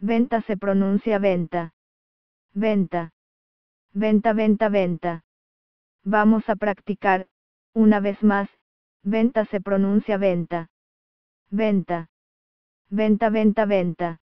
Venta se pronuncia venta. Venta. Venta, venta, venta. Vamos a practicar, una vez más, venta se pronuncia venta. Venta. Venta, venta, venta.